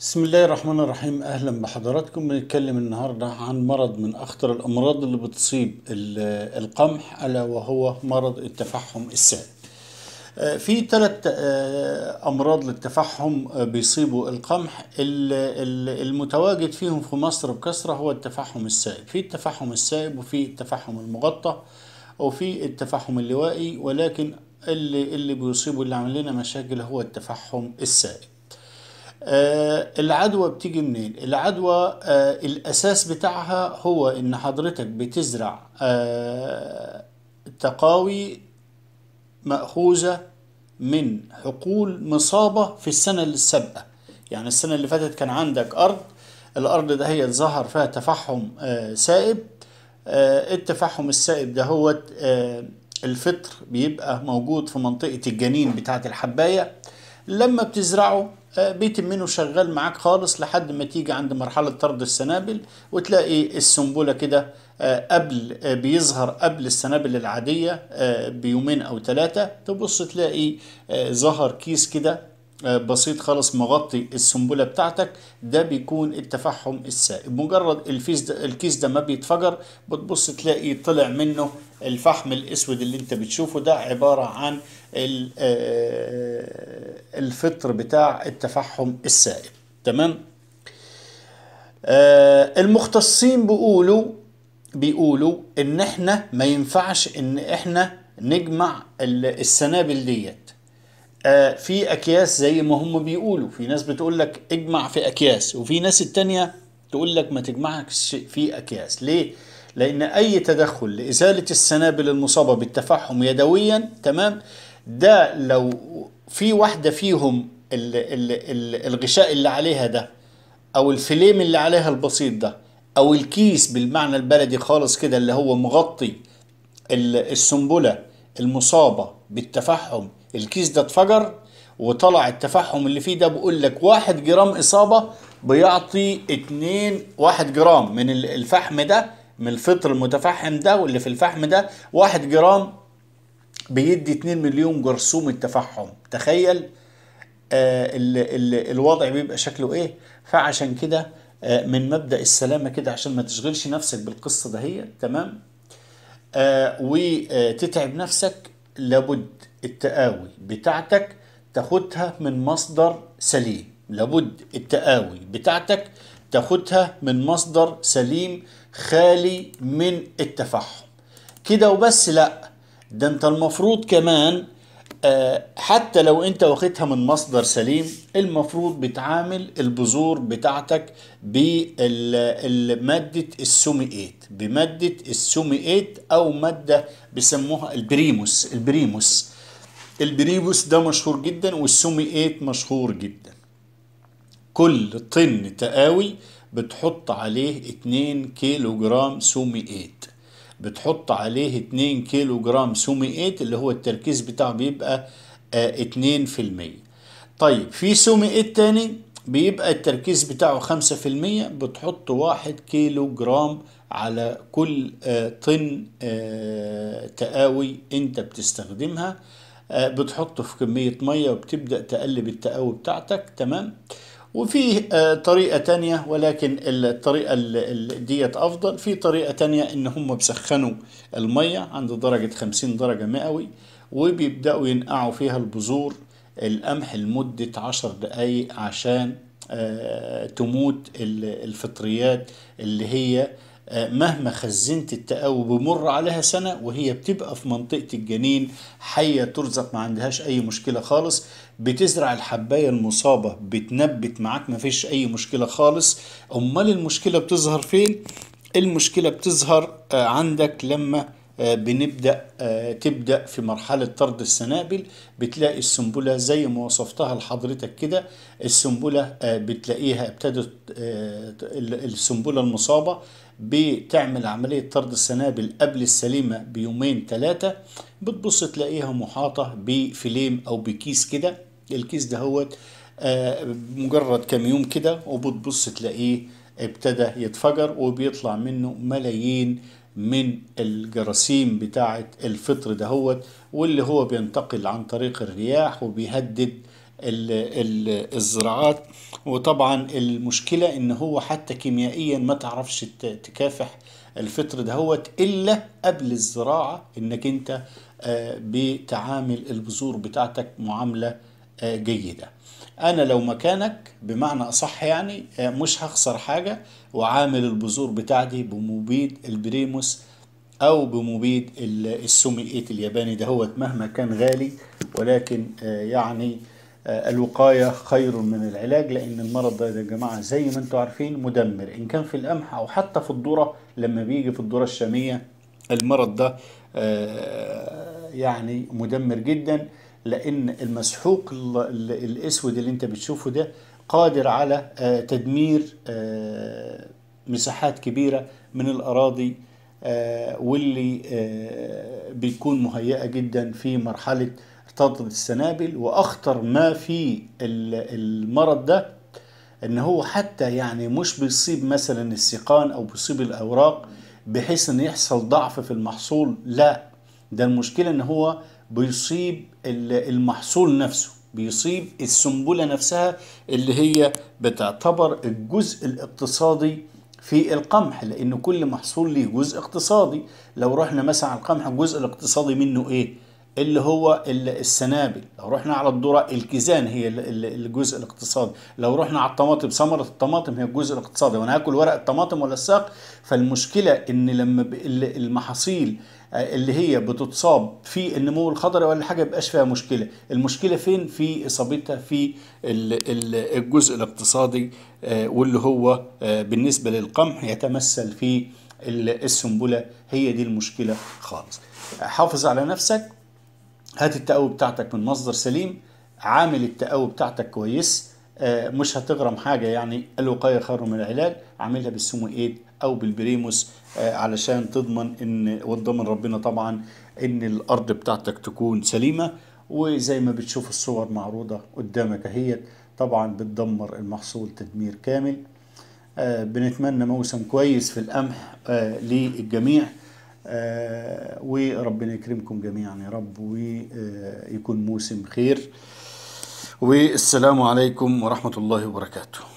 بسم الله الرحمن الرحيم اهلا بحضراتكم بنتكلم النهارده عن مرض من اخطر الامراض اللي بتصيب القمح الا وهو مرض التفحم السائل آه، في ثلاث آه، امراض للتفحم آه، بيصيبوا القمح المتواجد فيهم في مصر بكثره هو التفحم السائب في التفحم السائب وفي التفحم المغطى وفي التفحم اللوائي ولكن اللي اللي بيصيبه اللي عامل لنا مشاكل هو التفحم السائب آه، العدوى بتيجي منين العدوى آه، الاساس بتاعها هو ان حضرتك بتزرع آه، تقاوي ماخوذه من حقول مصابه في السنه السابقه يعني السنه اللي فاتت كان عندك ارض الارض ده هي ظهر فيها تفحم سائب التفحم السائب ده هو الفطر بيبقى موجود في منطقه الجنين بتاعه الحبايه لما بتزرعه بيتم منه شغال معاك خالص لحد ما تيجي عند مرحلة طرد السنابل وتلاقي السنبلة كده آه، قبل آه، بيظهر قبل السنابل العادية آه، بيومين أو ثلاثة تبص تلاقي ظهر كيس كده آه، بسيط خالص مغطي السنبله بتاعتك ده بيكون التفحم السائب مجرد الفيس ده الكيس ده ما بيتفجر بتبص تلاقي طلع منه الفحم الاسود اللي انت بتشوفه ده عباره عن آه، الفطر بتاع التفحم السائب تمام آه، المختصين بيقولوا بيقولوا ان احنا ما ينفعش ان احنا نجمع السنابل ديت آه، في اكياس زي ما هم بيقولوا في ناس بتقول لك اجمع في اكياس وفي ناس التانية تقول لك ما تجمعش في اكياس ليه لان اي تدخل لازاله السنابل المصابه بالتفحم يدويا تمام ده لو في واحده فيهم الـ الـ الـ الغشاء اللي عليها ده او الفليم اللي عليها البسيط ده او الكيس بالمعنى البلدي خالص كده اللي هو مغطي السنبله المصابه بالتفحم الكيس ده اتفجر وطلع التفحم اللي فيه ده بقول لك 1 جرام اصابه بيعطي 2 1 جرام من الفحم ده من الفطر المتفحم ده واللي في الفحم ده 1 جرام بيدي 2 مليون جرثومه تفحم تخيل آه الوضع بيبقى شكله ايه فعشان كده آه من مبدا السلامه كده عشان ما تشغلش نفسك بالقصه دهيت تمام آه وتتعب نفسك لابد التقاوي بتاعتك تاخدها من مصدر سليم لابد التقاوي بتاعتك تاخدها من مصدر سليم خالي من التفحم كده وبس لا ده انت المفروض كمان آه، حتى لو انت واخدها من مصدر سليم المفروض بتعامل البذور بتاعتك بمادة السوميئات بمادة السوميئات او مادة بيسموها البريموس البريموس البريبوس ده مشهور جدا ايت مشهور جدا كل طن تقاوي بتحط عليه 2 كيلو جرام ايت بتحط عليه 2 كيلو جرام ايت اللي هو التركيز بتاعه بيبقى آه، اتنين في المية طيب في ايت تاني بيبقى التركيز بتاعه خمسة في المية بتحط واحد كيلو جرام على كل آه، طن آه، تقاوي انت بتستخدمها آه، بتحطه في كمية مية وبتبدأ تقلب التقوي بتاعتك تمام وفي آه، طريقة تانية ولكن الطريقة ديت أفضل في طريقة تانية إن هم بيسخنوا المية عند درجة 50 درجة مئوي وبيبدأوا ينقعوا فيها البذور القمح لمدة 10 دقايق عشان آه، تموت الفطريات اللي هي آه، مهما خزنت التقوي بمر عليها سنة وهي بتبقى في منطقة الجنين حية ترزق ما عندهاش أي مشكلة خالص بتزرع الحباية المصابة بتنبت معاك ما فيش أي مشكلة خالص أمال المشكلة بتظهر فين؟ المشكلة بتظهر آه، عندك لما آه، بنبدأ آه، تبدأ في مرحلة طرد السنابل بتلاقي السنبلة زي ما وصفتها لحضرتك كده السنبلة آه، بتلاقيها ابتدت السنبلة المصابة بتعمل عملية طرد السنابل قبل السليمة بيومين ثلاثة بتبص تلاقيها محاطة بفليم أو بكيس كده الكيس ده هو مجرد كام يوم كده وبتبص تلاقيه ابتدى يتفجر وبيطلع منه ملايين من الجراثيم بتاعة الفطر دهوت واللي هو بينتقل عن طريق الرياح وبيهدد الزراعات وطبعا المشكلة ان هو حتى كيميائيا ما تعرفش تكافح الفطر دهوت الا قبل الزراعة انك انت آه، بتعامل البذور بتاعتك معاملة آه، جيدة أنا لو مكانك بمعنى أصح يعني آه، مش هخسر حاجة وعامل البذور بتاعتي بمبيد البريموس أو بمبيد السومي إيت الياباني دهوت مهما كان غالي ولكن آه، يعني الوقاية خير من العلاج لأن المرض ده يا جماعة زي ما انتم عارفين مدمر إن كان في القمح أو حتى في الذرة لما بيجي في الذرة الشامية المرض ده يعني مدمر جدا لان المسحوق الاسود اللي انت بتشوفه ده قادر على آه، تدمير آه، مساحات كبيره من الاراضي آه، واللي بيكون مهيئه جدا في مرحله تضد السنابل واخطر ما في المرض ده ان هو حتى يعني مش بيصيب مثلا السيقان او بيصيب الاوراق بحيث ان يحصل ضعف في المحصول لا ده المشكله ان هو بيصيب المحصول نفسه بيصيب السنبله نفسها اللي هي بتعتبر الجزء الاقتصادي في القمح لان كل محصول ليه جزء اقتصادي لو رحنا مثلا على القمح الجزء الاقتصادي منه ايه اللي هو السنابل لو رحنا على الذره الكيزان هي الجزء الاقتصادي لو رحنا على الطماطم ثمره الطماطم هي الجزء الاقتصادي وانا هاكل ورق الطماطم ولا الساق فالمشكله ان لما المحاصيل آه، اللي هي بتتصاب في النمو الخضري ولا حاجه يبقاش فيها مشكله المشكله فين في اصابتها في الجزء الاقتصادي آه، واللي هو آه، بالنسبه للقمح يتمثل في السنبله هي دي المشكله خالص حافظ على نفسك هات التقوي بتاعتك من مصدر سليم عامل التقوي بتاعتك كويس آه، مش هتغرم حاجة يعني الوقاية خير من العلاج عاملها ايد أو بالبريموس آه، علشان تضمن إن وتضمن ربنا طبعا إن الأرض بتاعتك تكون سليمة وزي ما بتشوف الصور معروضة قدامك اهيت طبعا بتدمر المحصول تدمير كامل آه، بنتمنى موسم كويس في القمح للجميع آه، وربنا يكرمكم جميعا يا رب ويكون موسم خير والسلام عليكم ورحمة الله وبركاته